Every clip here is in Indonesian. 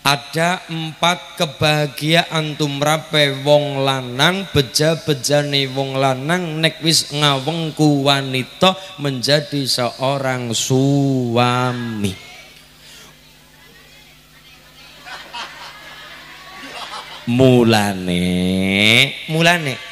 ada empat kebahagiaan tumrape wong lanang beja-bejane wong lanang nek wis ngawengku wanita menjadi seorang suami mulane mulane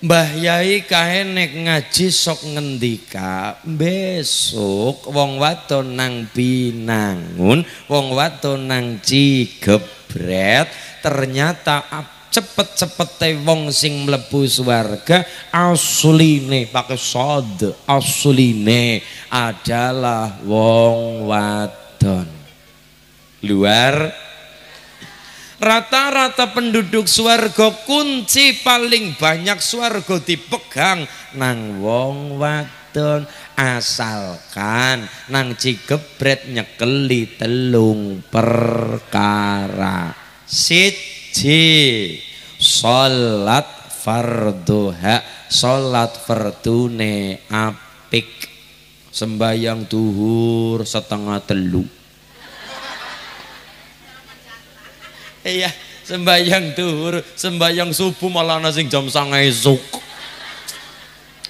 Mbah Yai kaenek ngaji sok ngendika besok wong waton nang Binangun, wong waton nang Cigebret ternyata cepet-cepete wong sing mlebu swarga asline pakai sod asline adalah wong waton luar Rata-rata penduduk swarga kunci paling banyak swarga dipegang nang wong wadon asalkan nang cigebret nyekeli telung perkara. Siji salat farduha salat fardune apik sembahyang duhur setengah teluk iya sembahyang duhur sembahyang subuh malah nasi jam sang esok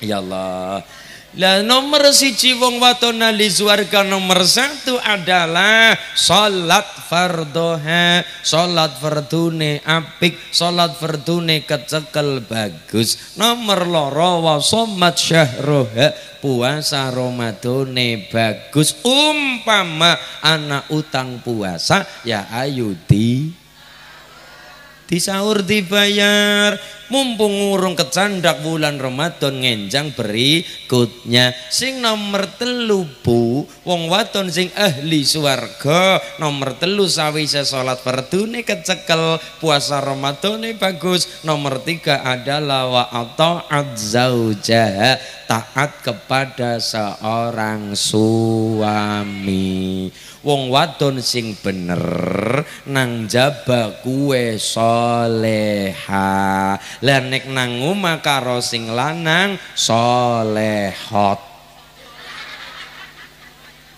ya Allah lah nomor si cibong watona ahli suarga nomor satu adalah salat fardoha, salat fardune apik, salat fardune kecekel bagus. Nomor loro somat syahroha, puasa romadone bagus. Umpama anak utang puasa ya ayuti disaur dibayar mumpung ngurung kecandak bulan Ramadan ngenjang berikutnya sing nomor telu bu wong waton sing ahli suarga. nomor telu sawise sesolat perdune kecekel puasa Ramadan bagus nomor tiga adalah wa ata'at zaujah taat kepada seorang suami wong wadon sing bener nang jaba kuwe soleha lan nek nang omah karo sing lanang solehot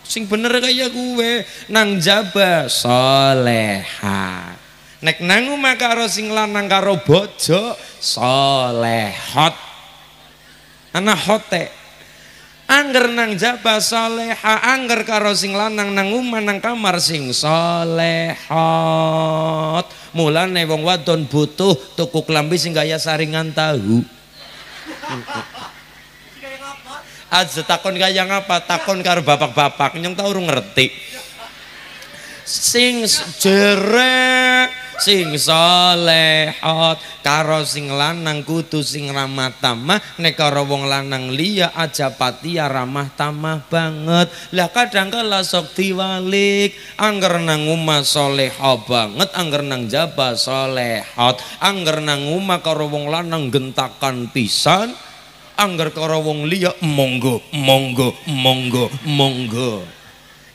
sing bener kaya kuwe nang jaba soleha nek nang omah karo sing lanang karo bojo solehot ana hotek. Angger nang jaba soleha, angger karo sing lanang nang umah nang kamar sing solehot. Mulane wong wadon butuh tuku klambi sing gaya saringan tahu. Aja takon kaya ngapa? Takon karo bapak-bapak nyong tau urung ngerti. Sing jerek sing solehot karo sing lanang kudu sing ramah tamah nek karo wong lanang liya aja pati ya ramah tamah banget lah kadang kala sok diwalik angger nang umah soleha banget angger nang jaba solehot angger nang umah karo wong lanang gentakan pisan angger karo wong liya monggo monggo monggo monggo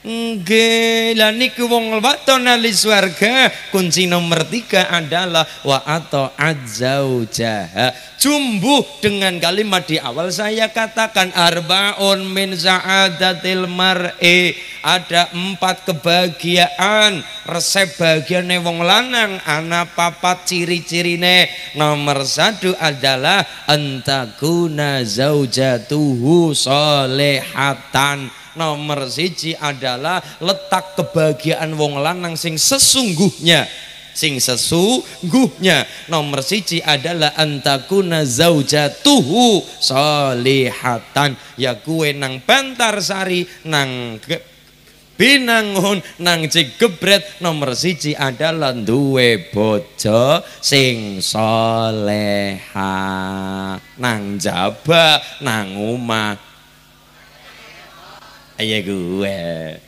Nggih, lah niku wong waton ahli swarga. Kunci nomor tiga adalah wa atau azaujah. Jumbuh dengan kalimat di awal saya katakan arbaun min sa'adatil mar'i. Ada empat kebahagiaan, resep bahagiane wong lanang ana papat ciri-cirine. Nomor satu adalah antakuna zaujatuhu solehatan nomor siji adalah letak kebahagiaan wong lanang sing sesungguhnya sing sesungguhnya nomor siji adalah antakuna zaujatuhu solihatan ya kue nang bantar sari nang binangun nang cigebret nomor siji adalah duwe bojo sing soleha nang jaba nang umah 哎呀，哥，哎。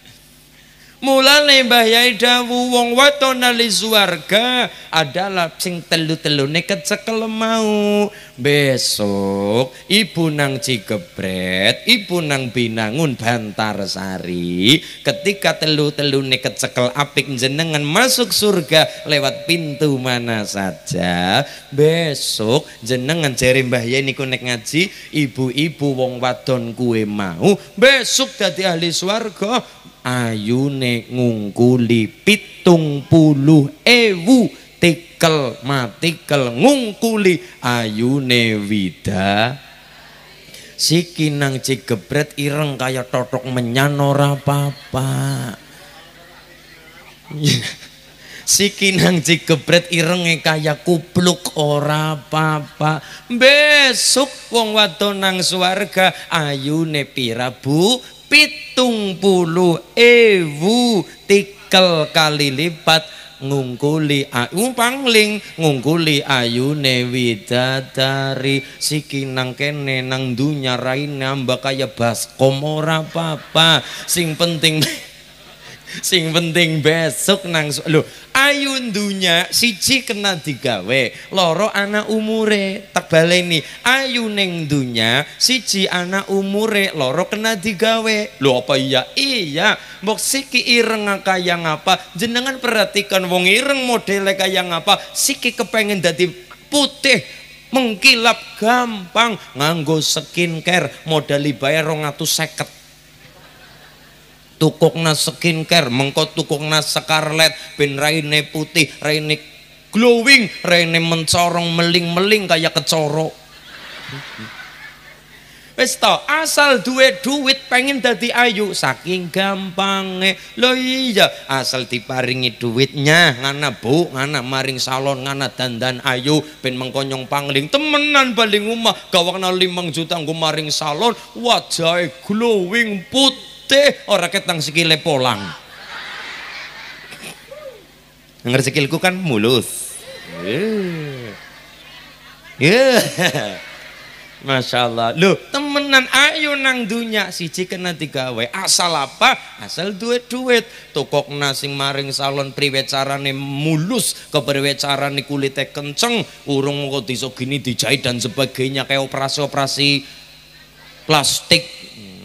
Mulane Mbah Yai dawuh wong waton ali swarga adalah sing telu-telune kecekel mau. Besok ibu nang Cigebret, ibu nang Binangun bantar sari. ketika telu-telune kecekel apik jenengan masuk surga lewat pintu mana saja. Besok jenengan jere Mbah Yai niku nek ngaji ibu-ibu wong wadon kue mau besok dadi ahli swarga ayune ngungkuli pitung puluh ewu tikel matikel ngungkuli ayune wida siki nang cigebret ireng kaya totok menyanora papa siki nang cigebret irenge kaya kupluk ora papa besok wong wadon nang swarga ayune pira bu pitung puluh ewu tikel kali lipat ngungkuli ayu pangling ngungkuli ayune dari siki nang kene nang dunya rai nambah kaya bas ora apa-apa sing penting Sing penting besok nang lho ayun dunya siji kena digawe, loro anak umure. Tak baleni, ayu ning dunya siji anak umure, loro kena digawe. Lho apa iya? Iya. Mbok siki ireng kaya ngapa? Jenengan perhatikan wong ireng model kaya ngapa? Siki kepengen dadi putih, mengkilap gampang nganggo skincare modal bayar seket tukokna skincare mengko tukokna scarlet ben raine putih raine glowing raine mencorong meling-meling kaya kecorok wis to asal duwe duit pengen dadi ayu saking gampange lho iya asal diparingi duitnya ngana bu ngana maring salon ngana dandan ayu ben mengkonyong pangling temenan baling rumah, gawakna limang juta nggo maring salon wajah glowing putih putih ora ketang sikile polang denger sikilku kan mulus yeah. Iya. yeah. Masya Allah. Loh, temenan ayo nang dunya siji kena gawe Asal apa? Asal duit-duit. Tukok nasing maring salon priwet carane mulus, kepriwet carane kulite kenceng, urung kok diso gini dijahit dan sebagainya kayak operasi-operasi plastik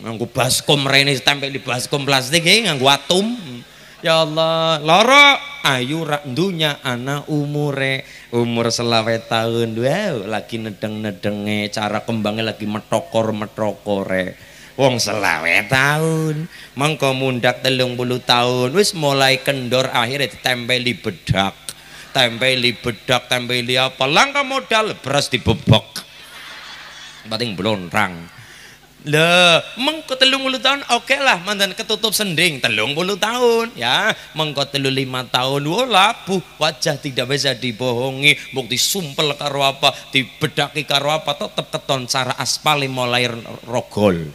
nganggo baskom rene tempel di baskom plastik iki eh, nganggo atom. Ya Allah, loro ayu rak dunya ana umure umur selawet tahun wow, lagi nedeng-nedenge cara kembangnya lagi metokor-metokore wong selawet tahun mengko mundak telung puluh tahun wis mulai kendor akhirnya ditempeli bedak tempeli bedak tempeli apa langka modal beras bating penting rang. Le, mengko puluh tahun oke okay lah mantan ketutup sending puluh tahun ya. Mengko lima tahun wo labuh wajah tidak bisa dibohongi, bukti sumpel karo apa, dibedaki karo apa tetep keton cara aspal mulai rogol.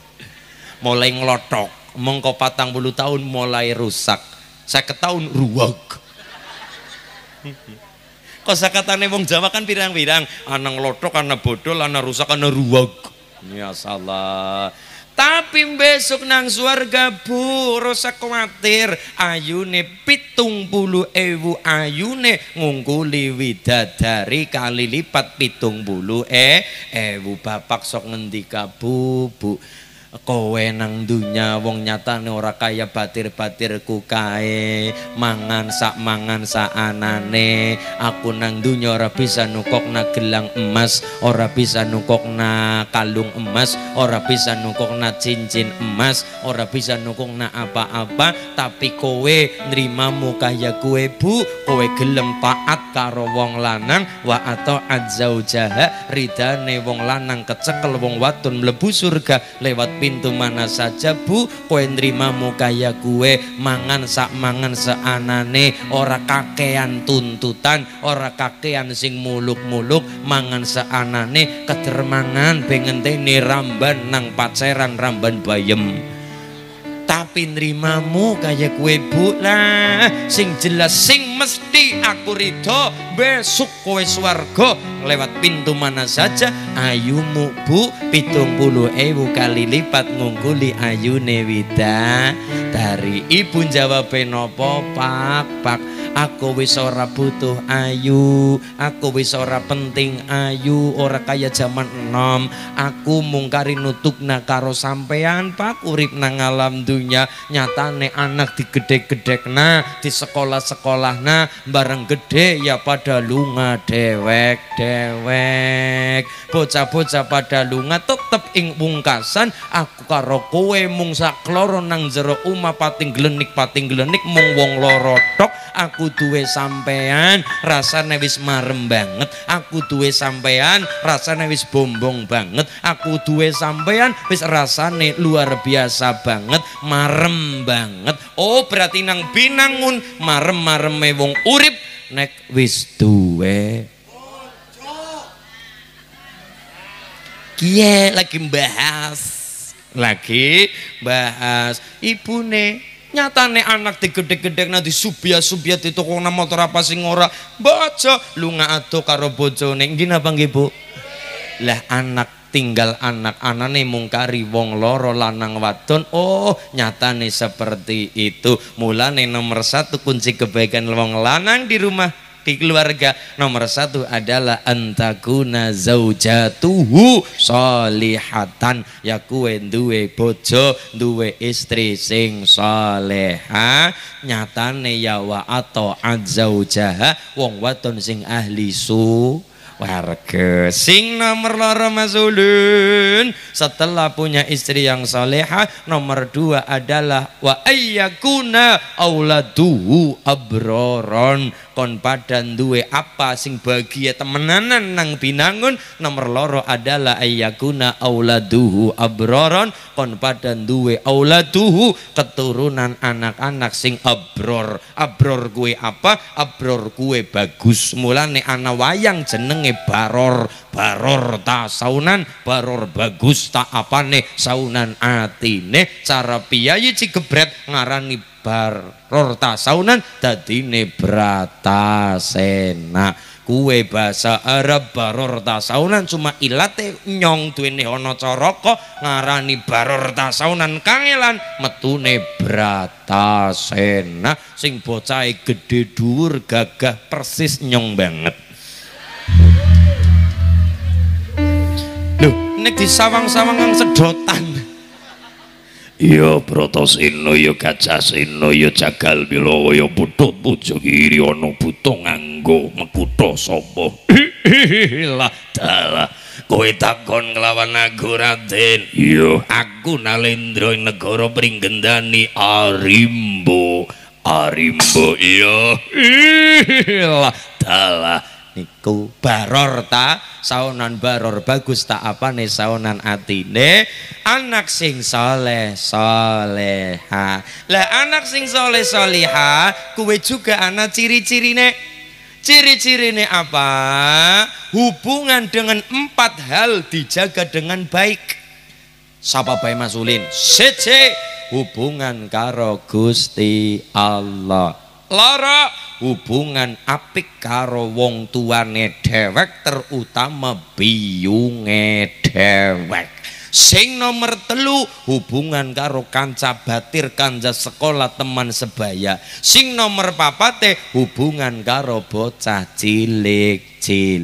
Mulai ngelotok, mengko patang puluh tahun mulai rusak. Saya tahun ruwak Kosakatane wong Jawa kan pirang-pirang, ana ngelotok ana bodol, ana rusak, ana ruwak Ya salah. Tapi besok nang suarga bu rasa khawatir ayune pitung bulu ewu ayune ngungkuli widadari kali lipat pitung bulu eh ewu bapak sok ngendika bu bu kowe nang dunya wong nyatane ora kaya batir-batirku kae mangan sak mangan sak anane aku nang dunya ora bisa nukokna gelang emas ora bisa nukokna kalung emas ora bisa nukokna cincin emas ora bisa nukokna apa-apa tapi kowe nrimamu kaya kowe bu kowe gelem taat karo wong lanang wa atau azaujaha ridane wong lanang kecekel wong wadon mlebu surga lewat pintu mana saja bu kowe nrimamu kaya gue mangan sak mangan seanane ora kakean tuntutan ora kakean sing muluk-muluk mangan seanane pengen bengenteni ramban nang paceran ramban bayem tapi nerimamu kaya kue bu lah sing jelas sing mesti aku ridho besok kue swargo lewat pintu mana saja ayumu bu pitung puluh ewu kali lipat ngungguli ayune wida dari ibu jawab penopo pak pak aku wis ora butuh ayu aku wis ora penting ayu ora kaya zaman enom aku mungkari na karo sampean pak urip nang alam nyata nyatane anak di gede-gede na, di sekolah sekolah na bareng gede ya pada lunga dewek dewek bocah-bocah pada lunga tetep ing bungkasan aku karo kue mung sakloro nang jero um cuma pating glenik pating glenik mung wong lorotok. aku duwe sampean rasane wis marem banget aku duwe sampean rasane wis bombong banget aku duwe sampean wis rasane luar biasa banget marem banget oh berarti nang binangun marem-mareme wong urip nek wis duwe Kie lagi bahas lagi bahas ibu ibune nyatane anak digedhe-gedhe nanti subya di toko nang motor apa sing ora baca nggak ado karo bojone nggih napa nggih Bu lah anak tinggal anak anak nih mungkari wong loro lanang wadon oh nyatane seperti itu mulane nomor satu kunci kebaikan wong lanang di rumah di keluarga nomor satu adalah antakuna zaujatuhu solihatan ya kue duwe bojo duwe istri sing soleha nyatane ya wa ato azaujaha wong waton sing ahli su warga sing nomor loro masulun setelah punya istri yang salehah nomor dua adalah wa ayyakuna auladuhu abroron kon padan duwe apa sing bagia temenanan nang binangun nomor loro adalah ayyakuna auladuhu abroron kon padan duwe auladuhu keturunan anak-anak sing abror abror kue apa abror kue bagus mulane ana wayang jenenge jenenge baror baror ta saunan baror bagus ta apane saunan atine cara piyayi cigebret ngarani baror ta saunan dadine bratasena kue bahasa Arab baror tasaunan cuma ilate nyong duwene hono coroko ngarani baror tasaunan kangelan metune bratasena sing bocai gede dur gagah persis nyong banget nek disawang-sawang nang sedotan iya broto sino iya gajah sino iya jagal milo iya butuh pujuk iri ono butuh nganggo mekuto sopo lah kowe takon ngelawan aku raden iya aku nalendro yang negoro peringgendani arimbo arimbo iya lah dalah niku baror ta saunan baror bagus tak apa nih saunan atine anak sing soleh soleha lah anak sing soleh soleha kue juga anak ciri-ciri nih ciri-ciri nih apa hubungan dengan empat hal dijaga dengan baik sapa bayi masulin sece hubungan karo gusti Allah loro hubungan apik karo wong tuane dhewek terutama biyunge dhewek sing nomor telu hubungan karo kanca batir kanca sekolah teman sebaya sing nomor papate hubungan karo bocah cilik cilik